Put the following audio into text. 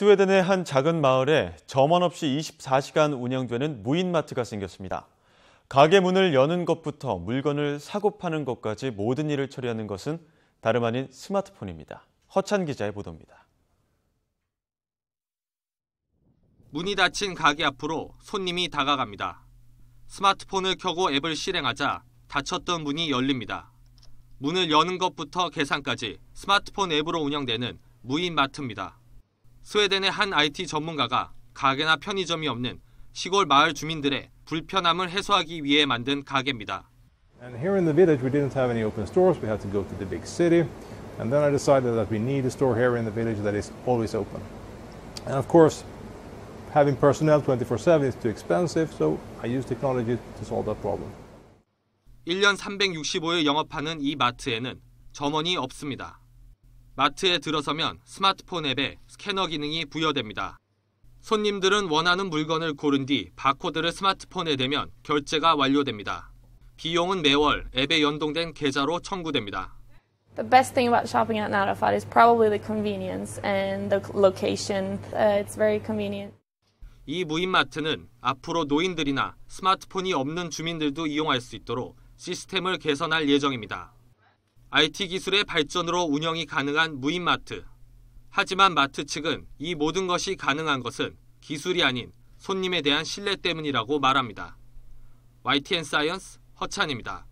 스웨덴의 한 작은 마을에 점원 없이 24시간 운영되는 무인마트가 생겼습니다. 가게 문을 여는 것부터 물건을 사고 파는 것까지 모든 일을 처리하는 것은 다름 아닌 스마트폰입니다. 허찬 기자의 보도입니다. 문이 닫힌 가게 앞으로 손님이 다가갑니다. 스마트폰을 켜고 앱을 실행하자 닫혔던 문이 열립니다. 문을 여는 것부터 계산까지 스마트폰 앱으로 운영되는 무인마트입니다. 스웨덴의 한 IT 전문가가 가게나 편의점이 없는 시골 마을 주민들의 불편함을 해소하기 위해 만든 가게입니다. And here in the village, we didn't have any open stores. We had to go to the big city. And then I decided that we need a store here in the village that is always open. And of course, having personnel 24/7 is too expensive, so I used technology to solve that problem. 1년 365일 영업하는 이 마트에는 점원이 없습니다. 마트에 들어서면 스마트폰 앱에 스캐너 기능이 부여됩니다. 손님들은 원하는 물건을 고른 뒤 바코드를 스마트폰에 대면 결제가 완료됩니다. 비용은 매월 앱에 연동된 계좌로 청구됩니다. The best thing about shopping at Narafat is probably the convenience and the location. Uh, it's very convenient. 이 무인마트는 앞으로 노인들이나 스마트폰이 없는 주민들도 이용할 수 있도록 시스템을 개선할 예정입니다. IT 기술의 발전으로 운영이 가능한 무인마트. 하지만 마트 측은 이 모든 것이 가능한 것은 기술이 아닌 손님에 대한 신뢰 때문이라고 말합니다. YTN 사이언스 허찬입니다.